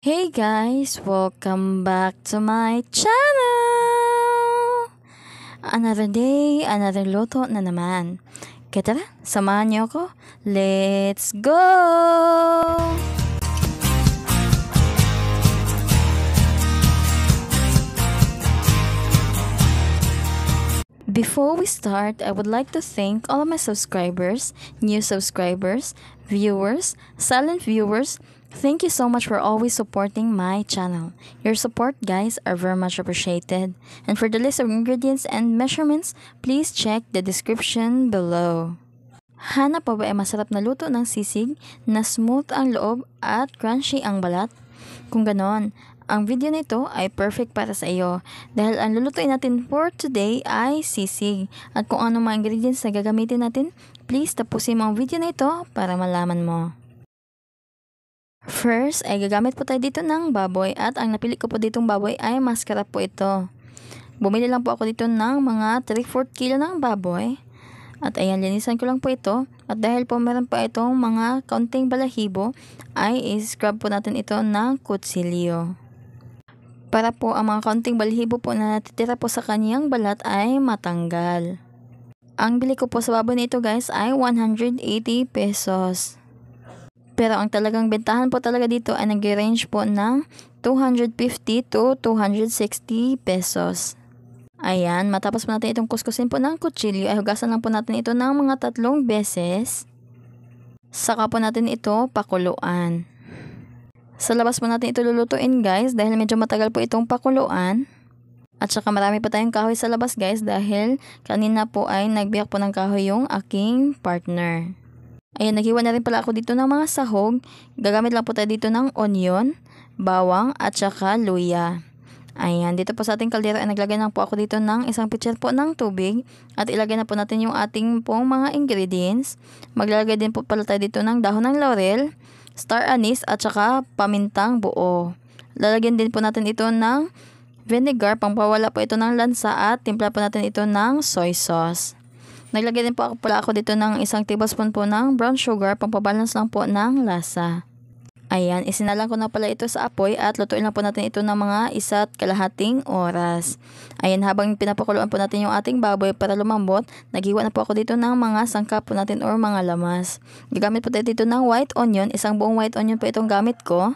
Hey guys, welcome back to my channel! Another day, another loto na naman. Kita tara, samahan niyo ako. Let's go! Before we start, I would like to thank all my subscribers, new subscribers, viewers, silent viewers, Thank you so much for always supporting my channel. Your support, guys, are very much appreciated. And for the list of ingredients and measurements, please check the description below. Hanap pa ba ay masarap na luto ng sisig na smooth ang loob at crunchy ang balat? Kung ganon, ang video na ito ay perfect para sa iyo dahil ang lulutuin natin for today ay sisig. At kung ano mga ingredients na gagamitin natin, please tapusin mo ang video na ito para malaman mo. First, ay gagamit po tayo dito ng baboy at ang napili ko po ditong baboy ay mascara po ito. Bumili lang po ako dito ng mga 3-4 kilo ng baboy. At ayan, linisan ko lang po ito. At dahil po meron pa itong mga kaunting balahibo, ay iscrub po natin ito ng kutsilyo. Para po ang mga kaunting balahibo po na natitira po sa kaniyang balat ay matanggal. Ang bili ko po sa baboy nito guys ay 180 pesos. Pero ang talagang bentahan po talaga dito ay nag-range po ng 250 to 260 pesos. Ayan, matapos po natin itong kuskusin po ng kutsilyo, ay hugasan lang po natin ito ng mga tatlong beses. Saka po natin ito pakuluan. Sa labas po natin ito lulutuin guys dahil medyo matagal po itong pakuluan. At saka marami pa tayong kahoy sa labas guys dahil kanina po ay nagbiyak po ng kahoy yung aking partner. Ayan, naghiwa na rin pala ako dito ng mga sahog. Gagamit lang po tayo dito ng onion, bawang, at saka luya. Ayan, dito po sa ating kaldero ay eh, naglagay na po ako dito ng isang pitcher po ng tubig. At ilagay na po natin yung ating pong mga ingredients. Maglalagay din po pala tayo dito ng dahon ng laurel, star anise, at saka pamintang buo. Lalagyan din po natin ito ng vinegar, pampawala po ito ng lansa at timpla po natin ito ng soy sauce. Naglagay din po ako pala ako dito ng isang tablespoon po ng brown sugar, pampabalance lang po ng lasa. Ayan, isinalang ko na pala ito sa apoy at lutuin lang po natin ito ng mga isa't kalahating oras. Ayan, habang pinapakuluan po natin yung ating baboy para lumambot, naghiwa na po ako dito ng mga sangkap po natin or mga lamas. Gagamit po tayo dito ng white onion, isang buong white onion po itong gamit ko.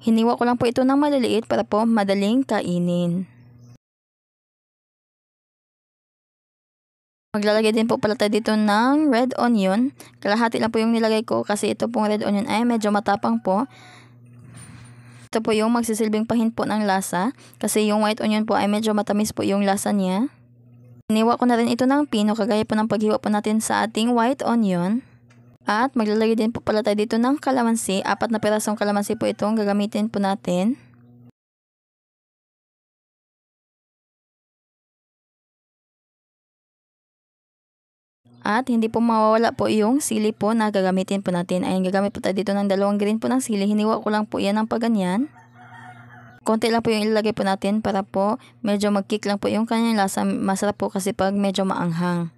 Hiniwa ko lang po ito ng maliliit para po madaling kainin. Maglalagay din po pala tayo dito ng red onion. Kalahati lang po yung nilagay ko kasi ito pong red onion ay medyo matapang po. Ito po yung magsisilbing pahin po ng lasa kasi yung white onion po ay medyo matamis po yung lasa niya. Iniwa ko na rin ito ng pino kagaya po ng paghiwa po natin sa ating white onion. At maglalagay din po pala tayo dito ng kalamansi. Apat na pirasong kalamansi po itong gagamitin po natin. At hindi po mawawala po yung sili po na gagamitin po natin. Ayan, gagamit po tayo dito ng dalawang green po ng sili. Hiniwa ko lang po yan ng paganyan. Konti lang po yung ilalagay po natin para po medyo mag-kick lang po yung kanyang lasa. Masarap po kasi pag medyo maanghang.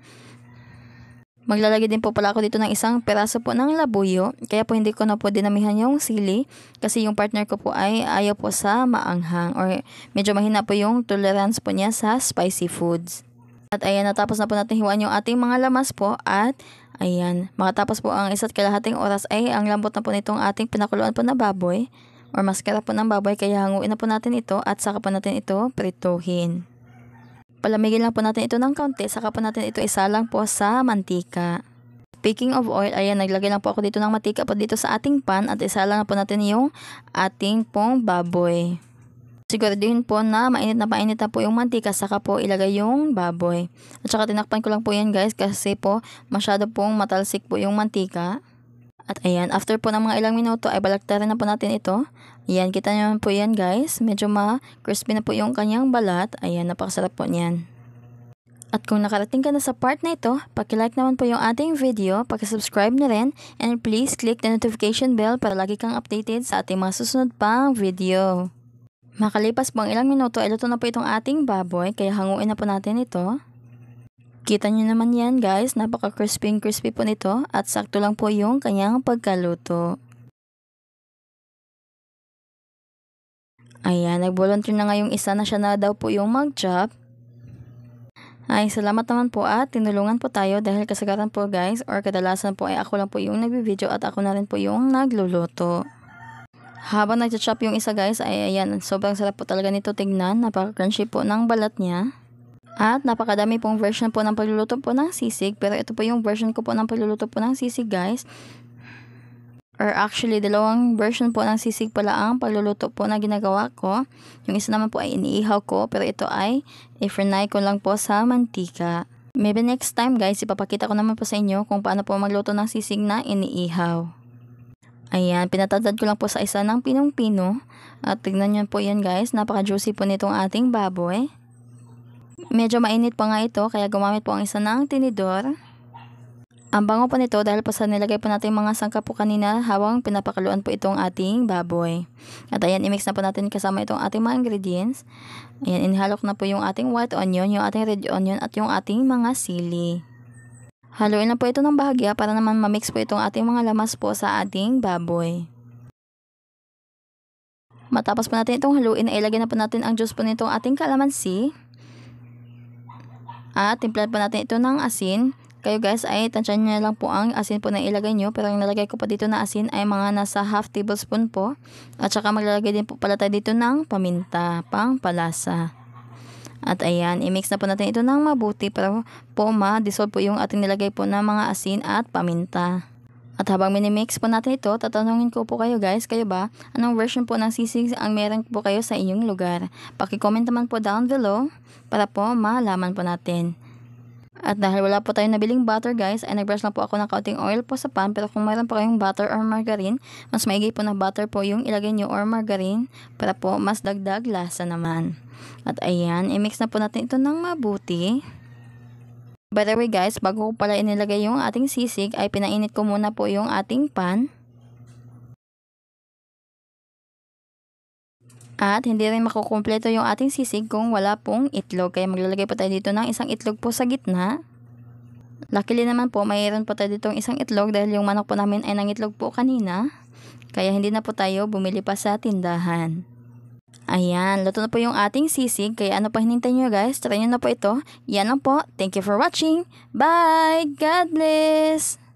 Maglalagay din po pala ako dito ng isang peraso po ng labuyo. Kaya po hindi ko na po dinamihan yung sili. Kasi yung partner ko po ay ayaw po sa maanghang. Or medyo mahina po yung tolerance po niya sa spicy foods. At ayan, natapos na po natin hiwaan yung ating mga lamas po at ayan, makatapos po ang isa't kalahating oras ay ang lambot na po nitong ating pinakuluan po na baboy or maskara po ng baboy kaya hanguin na po natin ito at saka po natin ito prituhin. Palamigin lang po natin ito ng kaunti saka po natin ito isalang po sa mantika. Speaking of oil, ayan, naglagay lang po ako dito ng matika po dito sa ating pan at isalang na po natin yung ating pong baboy. Siguraduhin po na mainit na mainit na po yung mantika saka po ilagay yung baboy. At saka tinakpan ko lang po yan guys kasi po masyado pong matalsik po yung mantika. At ayan, after po ng mga ilang minuto ay balaktarin na po natin ito. Ayan, kita naman po yan guys. Medyo ma-crispy na po yung kanyang balat. Ayan, napakasarap po niyan. At kung nakarating ka na sa part na ito, pakilike naman po yung ating video, pakisubscribe na rin, and please click the notification bell para lagi kang updated sa ating mga susunod pang video. Makalipas pang ilang minuto, luto na po itong ating baboy, kaya hanguin na po natin ito. Kita nyo naman yan guys, napaka crispy crispy po nito at sakto lang po yung kanyang pagkaluto. Ayan, nag-volunteer na ngayong isa na siya na daw po yung mag-chop. Ay, salamat naman po at tinulungan po tayo dahil kasagaran po guys or kadalasan po ay ako lang po yung nagbibideo at ako na rin po yung nagluluto. Habang nagcha-chop yung isa guys, ay ayan, sobrang sarap po talaga nito tignan. Napaka-crunchy po ng balat niya. At napakadami pong version po ng pagluluto po ng sisig. Pero ito po yung version ko po ng pagluluto po ng sisig guys. Or actually, dalawang version po ng sisig pala ang pagluluto po na ginagawa ko. Yung isa naman po ay iniihaw ko, pero ito ay i-frenay ko lang po sa mantika. Maybe next time guys, ipapakita ko naman po sa inyo kung paano po magluto ng sisig na iniihaw. Ayan, pinatadad ko lang po sa isa ng pinong-pino. At tignan nyo po yan guys, napaka-juicy po nitong ating baboy. Medyo mainit pa nga ito, kaya gumamit po ang isa ng tinidor. Ang bango po nito dahil po sa nilagay po natin mga sangka po kanina hawang pinapakaluan po itong ating baboy. At ayan, imix na po natin kasama itong ating mga ingredients. Ayan, inhalok na po yung ating white onion, yung ating red onion at yung ating mga sili. Haluin na po ito ng bahagya para naman mamix po itong ating mga lamas po sa ating baboy. Matapos po natin itong haluin, ilagay na po natin ang juice po nitong ating kalamansi. At timplan po natin ito ng asin. Kayo guys ay tansyan nyo lang po ang asin po na ilagay nyo. Pero yung nalagay ko pa dito na asin ay mga nasa half tablespoon po. At saka maglalagay din po pala tayo dito ng paminta, pang palasa. At ayan, i-mix na po natin ito ng mabuti para po ma-dissolve po yung ating nilagay po ng mga asin at paminta. At habang minimix po natin ito, tatanungin ko po kayo guys, kayo ba, anong version po ng sisig ang meron po kayo sa inyong lugar? Pakicomment naman po down below para po malaman po natin. At dahil wala po tayong nabiling butter guys, ay nagbrush lang po ako ng kaunting oil po sa pan. Pero kung mayroon po kayong butter or margarine, mas maigay po na butter po yung ilagay nyo or margarine para po mas dagdag lasa naman. At ayan, i-mix na po natin ito ng mabuti. By the way guys, bago ko pala inilagay yung ating sisig, ay pinainit ko muna po yung ating pan. At hindi rin makukumpleto yung ating sisig kung wala pong itlog. Kaya maglalagay po tayo dito ng isang itlog po sa gitna. Luckily naman po, mayroon po tayo ditong isang itlog dahil yung manok po namin ay nangitlog po kanina. Kaya hindi na po tayo bumili pa sa tindahan. Ayan, luto na po yung ating sisig. Kaya ano pa hinintay nyo guys? Try nyo na po ito. Yan lang po. Thank you for watching. Bye! God bless!